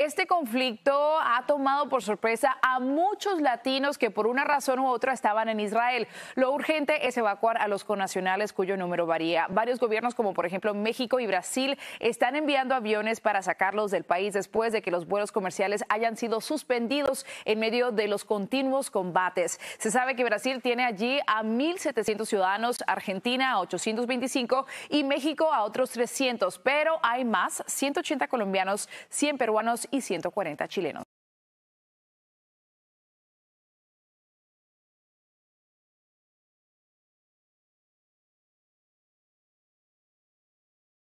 Este conflicto ha tomado por sorpresa a muchos latinos que por una razón u otra estaban en Israel. Lo urgente es evacuar a los connacionales cuyo número varía. Varios gobiernos como por ejemplo México y Brasil están enviando aviones para sacarlos del país después de que los vuelos comerciales hayan sido suspendidos en medio de los continuos combates. Se sabe que Brasil tiene allí a 1.700 ciudadanos, Argentina a 825 y México a otros 300, pero hay más, 180 colombianos, 100 peruanos y 140 chilenos.